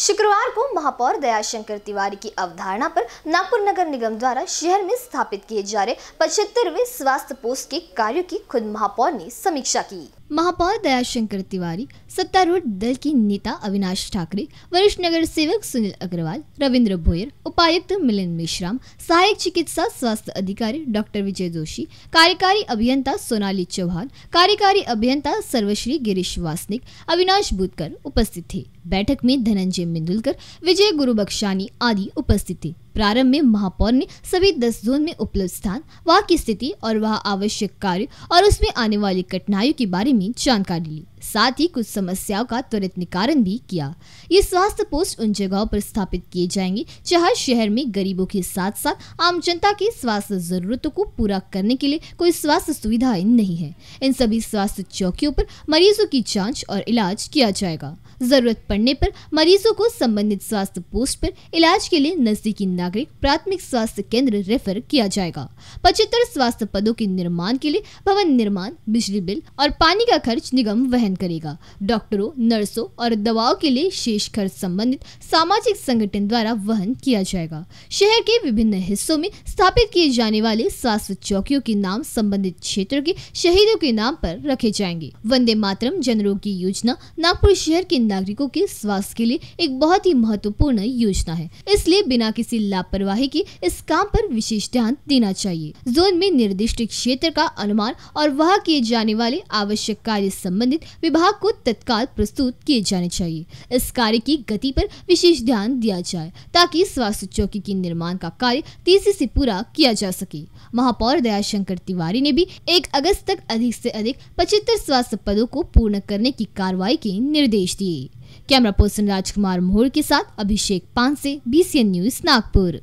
शुक्रवार को महापौर दयाशंकर तिवारी की अवधारणा पर नागपुर नगर निगम द्वारा शहर में स्थापित किए जा रहे पचहत्तरवे स्वास्थ्य पोस्ट के कार्यों की खुद महापौर ने समीक्षा की महापौर दयाशंकर तिवारी सत्तारूढ़ दल की नेता अविनाश ठाकरे वरिष्ठ नगर सेवक सुनील अग्रवाल रविंद्र भोयर उपायुक्त मिलिंद मिश्राम सहायक चिकित्सा स्वास्थ्य अधिकारी डॉक्टर विजय जोशी कार्यकारी अभियंता सोनाली चौहान कार्यकारी अभियंता सर्वश्री गिरीश वासनिक अविनाश बुतकर उपस्थित थे बैठक में धनंजय मिंदुलकर विजय गुरुबख्शानी आदि उपस्थित थे प्रारंभ में महापौर ने सभी दस जोन में उपलब्ध स्थान वहाँ की स्थिति और वहाँ आवश्यक कार्य और उसमें आने वाली कठिनाइयों के बारे में जानकारी ली साथ ही कुछ समस्याओं का त्वरित निकारण भी किया ये स्वास्थ्य पोस्ट उन जगहों पर स्थापित किए जाएंगे जहाँ शहर में गरीबों के साथ साथ आम जनता की स्वास्थ्य जरूरतों को पूरा करने के लिए कोई स्वास्थ्य सुविधाएं नहीं है इन सभी स्वास्थ्य चौकियों पर मरीजों की जाँच और इलाज किया जाएगा जरूरत पड़ने पर मरीजों को संबंधित स्वास्थ्य पोस्ट पर इलाज के लिए नजदीकी नागरिक प्राथमिक स्वास्थ्य केंद्र रेफर किया जाएगा पचहत्तर स्वास्थ्य पदों के निर्माण के लिए भवन निर्माण बिजली बिल और पानी का खर्च निगम वहन वहन करेगा डॉक्टरों नर्सों और दवाओं के लिए शेष खर्च संबंधित सामाजिक संगठन द्वारा वहन किया जाएगा शहर के विभिन्न हिस्सों में स्थापित किए जाने वाले स्वास्थ्य चौकियों के नाम संबंधित क्षेत्र के शहीदों के नाम पर रखे जाएंगे वंदे मातरम जनरोगी योजना नागपुर शहर के नागरिकों के स्वास्थ्य के लिए एक बहुत ही महत्वपूर्ण योजना है इसलिए बिना किसी लापरवाही के इस काम पर विशेष ध्यान देना चाहिए जोन में निर्दिष्ट क्षेत्र का अनुमान और वहाँ किए जाने वाले आवश्यक कार्य संबंधित विभाग को तत्काल प्रस्तुत किए जाने चाहिए इस कार्य की गति पर विशेष ध्यान दिया जाए ताकि स्वास्थ्य चौकी के निर्माण का कार्य तेजी से पूरा किया जा सके महापौर दयाशंकर तिवारी ने भी एक अगस्त तक अधिक से अधिक पचहत्तर स्वास्थ्य पदों को पूर्ण करने की कार्रवाई के निर्देश दिए कैमरा पर्सन राजकुमार मोहर के साथ अभिषेक पांसे बी न्यूज नागपुर